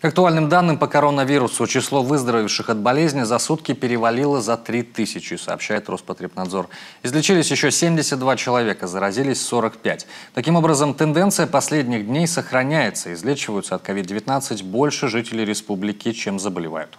К актуальным данным по коронавирусу число выздоровевших от болезни за сутки перевалило за 3 тысячи, сообщает Роспотребнадзор. Излечились еще 72 человека, заразились 45. Таким образом, тенденция последних дней сохраняется. Излечиваются от COVID-19 больше жителей республики, чем заболевают.